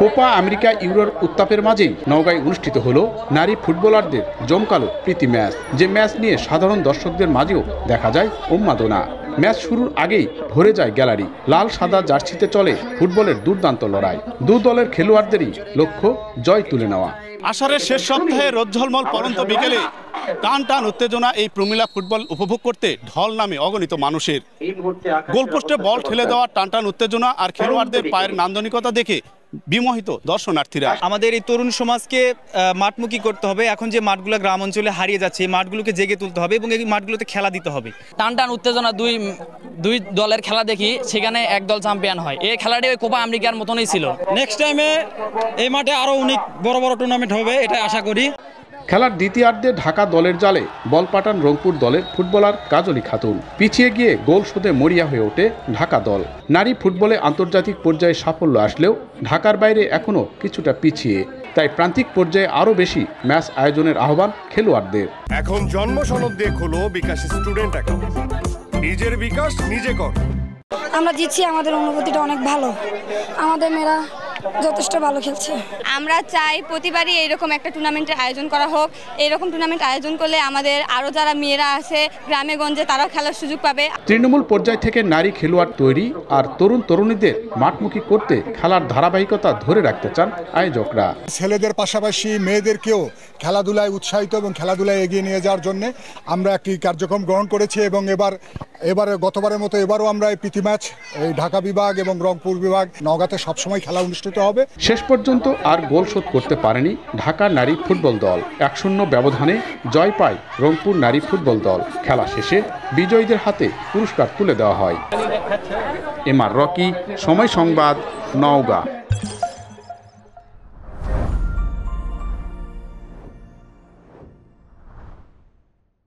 Copa America ইউরোর উত্তাপের মাঝে নওগাঁয় অনুষ্ঠিত হলো নারী ফুটবলারদের জমকালো প্রীতি ম্যাচ যে ম্যাচ নিয়ে সাধারণ দর্শকদের মাঝেও দেখা যায় উন্মাদনা ম্যাচ শুরুর আগেই ভরে যায় গ্যালারি লাল সাদা জার্সিতে চলে ফুটবলের দুর্দান্ত লড়াই দু দলের খেলোয়াড়দেরই লক্ষ্য জয় তুলে নেওয়া আষাঢ়ের শেষ সপ্তাহে রজ্জলমল পরন্ত বিকেলে টান টান উত্তেজনা এই প্রমিলা ফুটবল উপভোগ করতে ঢল নামে অগণিত মানুষের গোলপোস্টে বল ঠেলে দেওয়া টান টান উত্তেজনা আর খেলোয়াড়দের পায়ের নান্দনিকতা দেখে বিমোহিত দর্শনার্থীরা আমাদের এই তরুণ সমাজকে মাঠমুখী করতে হবে এখন যে মাঠগুলো গ্রাম অঞ্চলে হারিয়ে যাচ্ছে এই মাঠগুলোকে জেগে তুলতে হবে এবং এই মাঠগুলোতে খেলা দিতে হবে টান টান উত্তেজনা দুই দুই দলের খেলা দেখি সেখানে এক দল চ্যাম্পিয়ন হয় এই খেলাটি ওই কোপা আমেরিকার মতনই ছিল নেক্সট টাইমে এই মাঠে আরও অনেক বড় বড় টুর্নামেন্ট হবে এটা আশা করি খেলার দ্বিতীয়ার্ধে ঢাকা দলের জালে বল পাঠান রংপুর দলের ফুটবলার কাজলি খাতুন পিছিয়ে গিয়ে গোল শোধে মরিয়া হয়ে ওঠে ঢাকা দল নারী ফুটবলে আন্তর্জাতিক পর্যায়ে সাফল্য আসলেও ঢাকার বাইরে এখনও কিছুটা পিছিয়ে তাই প্রান্তিক পর্যায়ে আরও বেশি ম্যাচ আয়োজনের আহ্বান খেলোয়াড়দের এখন জন্ম সনদ দিয়ে বিকাশ স্টুডেন্ট নিজের বিকাশ নিজে কর আমরা জিতছি আমাদের অনুভূতিটা অনেক ভালো আমাদের মেয়েরা যথেষ্ট ভালো খেলছে আমরা চাই প্রতিবারই এইরকম একটা টুর্নামেন্টের আয়োজন করা হোক এইরকম টুর্নামেন্ট আয়োজন করলে আমাদের আরও যারা মেয়েরা আছে গ্রামে গঞ্জে তারাও খেলার সুযোগ পাবে তৃণমূল পর্যায় থেকে নারী খেলোয়াড় তৈরি আর তরুণ তরুণীদের মাঠমুখী করতে খেলার ধারাবাহিকতা ধরে রাখতে চান আয়োজকরা ছেলেদের পাশাপাশি মেয়েদেরকেও খেলাধুলায় উৎসাহিত এবং খেলাধুলায় এগিয়ে নিয়ে যাওয়ার জন্য আমরা একটি কার্যক্রম গ্রহণ করেছি এবং এবার এবারে গতবারের মতো এবারও আমরা এই প্রীতি ম্যাচ এই ঢাকা বিভাগ এবং রংপুর বিভাগ নগাতে সবসময় খেলা অনুষ্ঠিত হতে হবে শেষ পর্যন্ত আর গোল শোধ করতে পারেনি ঢাকা নারী ফুটবল দল এক শূন্য ব্যবধানে জয় পায় রংপুর নারী ফুটবল দল খেলা শেষে বিজয়ীদের হাতে পুরস্কার তুলে দেওয়া হয় এম আর রকি সময় সংবাদ নওগাঁ